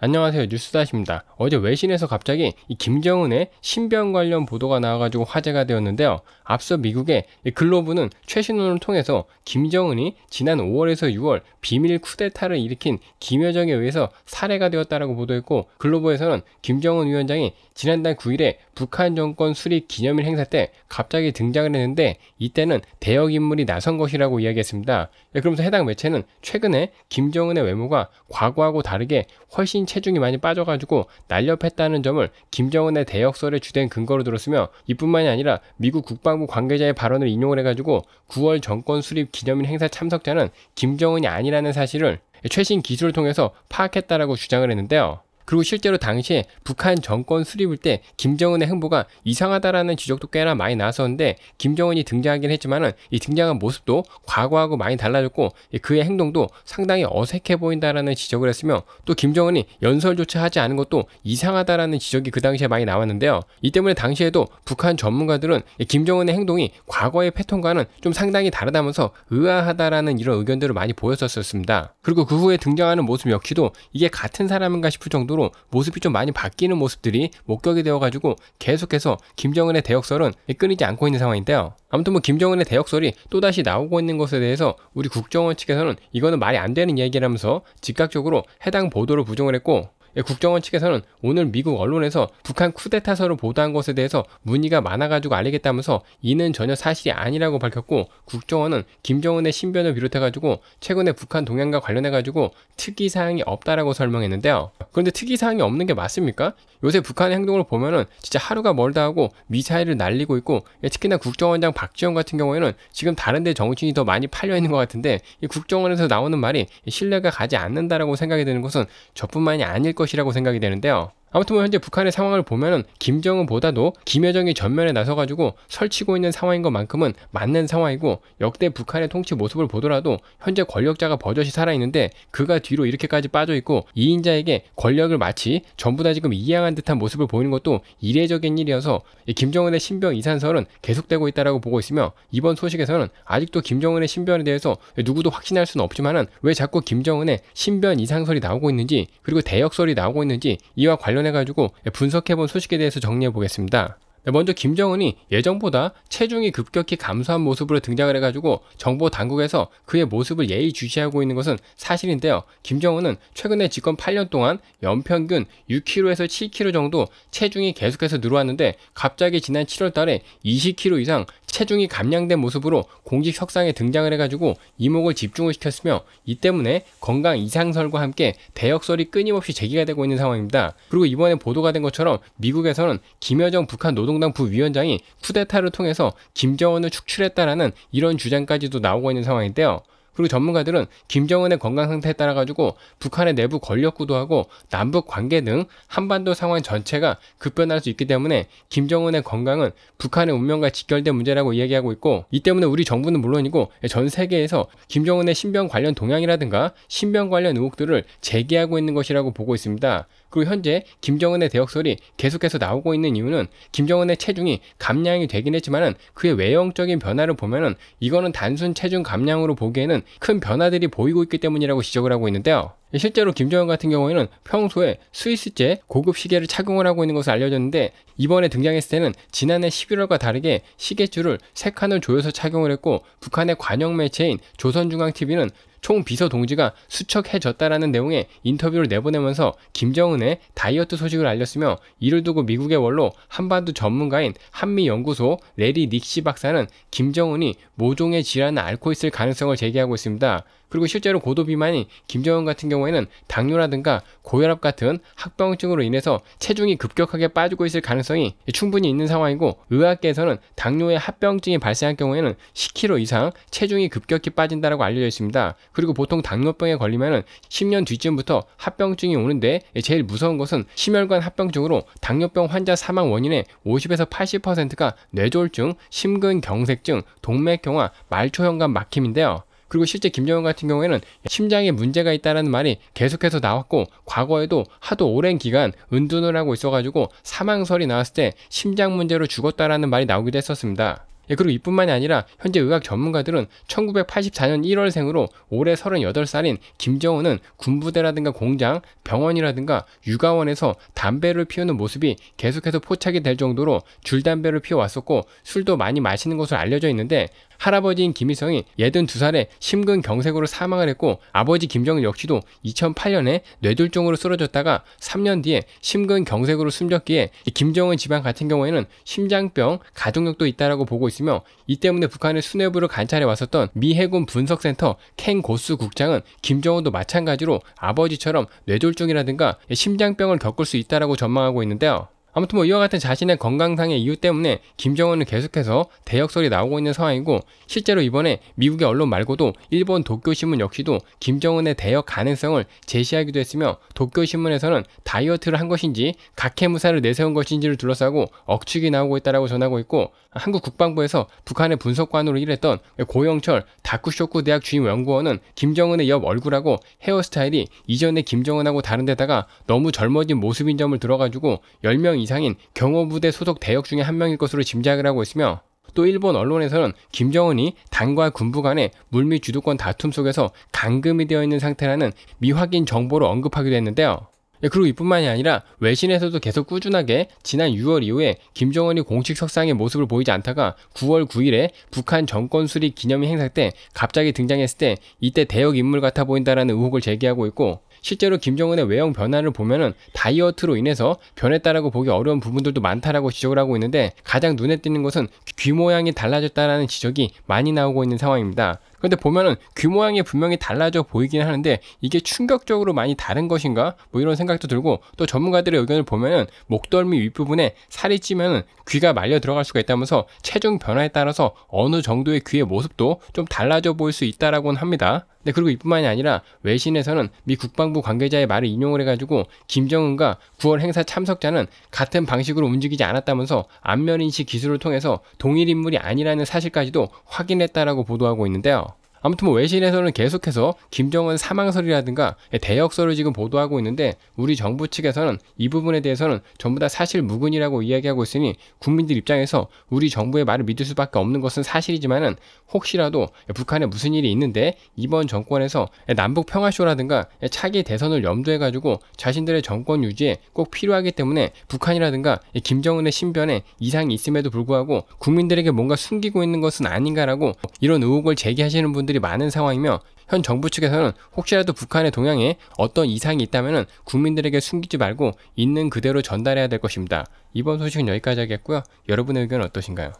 안녕하세요 뉴스다십니다. 어제 외신에서 갑자기 이 김정은의 신병 관련 보도가 나와가지고 화제가 되었는데요. 앞서 미국의 글로브는 최신호을 통해서 김정은이 지난 5월에서 6월 비밀 쿠데타를 일으킨 김여정에 의해서 살해가 되었다라고 보도했고 글로브에서는 김정은 위원장이 지난달 9일에 북한 정권 수립 기념일 행사 때 갑자기 등장을 했는데 이때는 대역 인물이 나선 것이라고 이야기했습니다. 예, 그러면서 해당 매체는 최근에 김정은의 외모가 과거하고 다르게 훨씬 체중이 많이 빠져가지고 날렵했다는 점을 김정은의 대역설에 주된 근거로 들었으며 이뿐만이 아니라 미국 국방부 관계자의 발언을 인용을 해가지고 9월 정권 수립 기념일 행사 참석자는 김정은이 아니라는 사실을 최신 기술을 통해서 파악했다라고 주장을 했는데요. 그리고 실제로 당시에 북한 정권 수립을때 김정은의 행보가 이상하다라는 지적도 꽤나 많이 나왔었는데 김정은이 등장하긴 했지만은 이 등장한 모습도 과거하고 많이 달라졌고 그의 행동도 상당히 어색해 보인다라는 지적을 했으며 또 김정은이 연설조차 하지 않은 것도 이상하다라는 지적이 그 당시에 많이 나왔는데요. 이 때문에 당시에도 북한 전문가들은 김정은의 행동이 과거의 패턴과는 좀 상당히 다르다면서 의아하다라는 이런 의견들을 많이 보였었습니다. 그리고 그 후에 등장하는 모습 역시도 이게 같은 사람인가 싶을 정도로 식으로 모습이 좀 많이 바뀌는 모습들이 목격이 되어가지고 계속해서 김정은의 대역설은 끊이지 않고 있는 상황인데요. 아무튼 뭐 김정은의 대역설이 또다시 나오고 있는 것에 대해서 우리 국정원 측에서는 이거는 말이 안 되는 얘기라면서 즉각적으로 해당 보도를 부정을 했고 예, 국정원 측에서는 오늘 미국 언론에서 북한 쿠데타서로 보도한 것에 대해서 문의가 많아가지고 알리겠다면서 이는 전혀 사실이 아니라고 밝혔고 국정원은 김정은의 신변을 비롯해가지고 최근에 북한 동향과 관련해가지고 특이 사항이 없다라고 설명했는데요. 그런데 특이 사항이 없는 게 맞습니까? 요새 북한의 행동을 보면은 진짜 하루가 멀다 하고 미사일을 날리고 있고 예, 특히나 국정원장 박지원 같은 경우에는 지금 다른데 정신이더 많이 팔려 있는 것 같은데 국정원에서 나오는 말이 신뢰가 가지 않는다라고 생각이 드는 것은 저뿐만이 아닐 것이라고 생각이 되는데요. 아무튼 뭐 현재 북한의 상황을 보면은 김정은보다도 김여정이 전면에 나서가지고 설치고 있는 상황인 것만큼은 맞는 상황이고 역대 북한의 통치 모습을 보더라도 현재 권력자가 버젓이 살아있는데 그가 뒤로 이렇게까지 빠져있고 이인자에게 권력을 마치 전부 다 지금 이양한 듯한 모습을 보이는 것도 이례적인 일이어서 김정은의 신병 이산설은 계속되고 있다라고 보고 있으며 이번 소식에서는 아직도 김정은의 신변에 대해서 누구도 확신할 수는 없지만은 왜 자꾸 김정은의 신변 이상설이 나오고 있는지 그리고 대역설이 나오고 있는지 이와 관련 관련해가지고 예, 분석해본 소식에 대해서 정리해 보겠습니다. 네, 먼저 김정은이 예정보다 체중이 급격히 감소한 모습으로 등장을 해가지고 정보 당국에서 그의 모습을 예의주시하고 있는 것은 사실인데요. 김정은은 최근에 집권 8년 동안 연평균 6kg에서 7kg 정도 체중이 계속해서 늘어왔는데 갑자기 지난 7월 달에 20kg 이상 체중이 감량된 모습으로 공식 석상에 등장을 해가지고 이목을 집중을 시켰으며 이 때문에 건강 이상설과 함께 대역설이 끊임없이 제기가 되고 있는 상황입니다. 그리고 이번에 보도가 된 것처럼 미국에서는 김여정 북한 노동당 부위원장이 쿠데타를 통해서 김정은을 축출했다라는 이런 주장까지도 나오고 있는 상황인데요. 그리고 전문가들은 김정은의 건강 상태에 따라 가지고 북한의 내부 권력 구도하고 남북 관계 등 한반도 상황 전체가 급변할 수 있기 때문에 김정은의 건강은 북한의 운명과 직결된 문제라고 이야기하고 있고 이 때문에 우리 정부는 물론이고 전 세계에서 김정은의 신병 관련 동향이라든가 신병 관련 의혹들을 제기하고 있는 것이라고 보고 있습니다. 그리고 현재 김정은의 대역설이 계속해서 나오고 있는 이유는 김정은의 체중이 감량이 되긴 했지만 그의 외형적인 변화를 보면은 이거는 단순 체중 감량으로 보기에는 큰 변화들이 보이고 있기 때문이라고 지적을 하고 있는데요. 실제로 김정은 같은 경우에는 평소에 스위스제 고급 시계를 착용을 하고 있는 것으로 알려졌는데 이번에 등장했을 때는 지난해 11월과 다르게 시계줄을 3 칸을 조여서 착용을 했고 북한의 관영 매체인 조선중앙TV는 총 비서 동지가 수척해졌다라는 내용의 인터뷰를 내보내면서 김정은의 다이어트 소식을 알렸으며 이를 두고 미국의 원로 한반도 전문가인 한미연구소 레리 닉시 박사는 김정은이 모종의 질환을 앓고 있을 가능성을 제기하고 있습니다. 그리고 실제로 고도 비만이 김정은 같은 경우에는 당뇨라든가 고혈압 같은 합병증으로 인해서 체중이 급격하게 빠지고 있을 가능성이 충분히 있는 상황이고 의학계에서는 당뇨의 합병증이 발생한 경우에는 10kg 이상 체중이 급격히 빠진다라고 알려져 있습니다. 그리고 보통 당뇨병에 걸리면은 10년 뒤쯤부터 합병증이 오는데 제일 무서운 것은 심혈관 합병증으로 당뇨병 환자 사망 원인의 50에서 80%가 뇌졸중, 심근경색증, 동맥경화, 말초혈관 막힘인데요. 그리고 실제 김정은 같은 경우에는 심장에 문제가 있다는 말이 계속해서 나왔고 과거에도 하도 오랜 기간 은둔을 하고 있어가지고 사망설이 나왔을 때 심장 문제로 죽었다라는 말이 나오기도 했었습니다. 예, 그리고 이뿐만이 아니라 현재 의학 전문가들은 1984년 1월생으로 올해 38살인 김정은은 군부대라든가 공장, 병원이라든가 육아원에서 담배를 피우는 모습이 계속해서 포착이 될 정도로 줄담배를 피워왔었고 술도 많이 마시는 것으로 알려져 있는데 할아버지인 김일성이 82살에 심근경색으로 사망을 했고 아버지 김정은 역시도 2008년에 뇌졸중으로 쓰러졌다가 3년 뒤에 심근경색으로 숨졌기에 김정은 집안 같은 경우에는 심장병, 가족력도 있다라고 보고 있습니다. 있으며 이 때문에 북한의 수뇌부를 관찰해 왔었던 미 해군 분석센터 켄 고스 국장은 김정은도 마찬가지로 아버지처럼 뇌졸중이라든가 심장병을 겪을 수 있다라고 전망하고 있는데요. 아무튼 뭐 이와 같은 자신의 건강상의 이유 때문에 김정은은 계속해서 대역설이 나오고 있는 상황이고 실제로 이번에 미국의 언론 말고도 일본 도쿄신문 역시도 김정은의 대역 가능성을 제시하기도 했으며 도쿄신문에서는 다이어트를 한 것인지 각해무사를 내세운 것인지를 둘러싸고 억측이 나오고 있다라고 전하고 있고 한국 국방부에서 북한의 분석관으로 일했던 고영철 다쿠쇼쿠 대학 주임 연구원은 김정은의 옆 얼굴하고 헤어스타일이 이전의 김정은하고 다른 데다가 너무 젊어진 모습인 점을 들어가지고 10명 이상 이상인 경호부대 소속 대역 중에 한 명일 것으로 짐작을 하고 있으며 또 일본 언론에서는 김정은이 당과 군부 간의 물밑 주도권 다툼 속에서 감금이 되어 있는 상태라는 미확인 정보를 언급하기도 했는데요. 예, 그리고 이뿐만이 아니라 외신에서도 계속 꾸준하게 지난 6월 이후에 김정은이 공식 석상의 모습을 보이지 않다가 9월 9일에 북한 정권 수립 기념일 행사 때 갑자기 등장했을 때 이때 대역 인물 같아 보인다라는 의혹을 제기하고 있고 실제로 김정은의 외형 변화를 보면은 다이어트로 인해서 변했다라고 보기 어려운 부분들도 많다라고 지적을 하고 있는데 가장 눈에 띄는 것은 귀 모양이 달라졌다라는 지적이 많이 나오고 있는 상황입니다. 그런데 보면은 귀 모양이 분명히 달라져 보이긴 하는데 이게 충격적으로 많이 다른 것인가? 뭐 이런 생각도 들고 또 전문가들의 의견을 보면은 목덜미 윗부분에 살이 찌면은 귀가 말려 들어갈 수가 있다면서 체중 변화에 따라서 어느 정도의 귀의 모습도 좀 달라져 보일 수 있다라고는 합니다. 네, 그리고 이뿐만이 아니라 외신에서는 미 국방부 관계자의 말을 인용을 해가지고 김정은과 9월 행사 참석자는 같은 방식으로 움직이지 않았다면서 안면인식 기술을 통해서 동일 인물이 아니라는 사실까지도 확인했다라고 보도하고 있는데요. 아무튼 뭐 외신에서는 계속해서 김정은 사망설이라든가 대역설을 지금 보도하고 있는데 우리 정부 측에서는 이 부분에 대해서는 전부 다 사실 무근이라고 이야기하고 있으니 국민들 입장에서 우리 정부의 말을 믿을 수밖에 없는 것은 사실이지만은 혹시라도 북한에 무슨 일이 있는데 이번 정권에서 남북 평화쇼라든가 차기 대선을 염두해 가지고 자신들의 정권 유지에 꼭 필요하기 때문에 북한이라든가 김정은의 신변에 이상이 있음에도 불구하고 국민들에게 뭔가 숨기고 있는 것은 아닌가라고 이런 의혹을 제기하시는 분들 분들이 많은 상황이며 현 정부 측에서는 혹시라도 북한의 동향에 어떤 이상이 있다면 국민들에게 숨기지 말고 있는 그대로 전달해야 될 것입니다. 이번 소식은 여기까지 하겠고요. 여러분의 의견은 어떠신가요?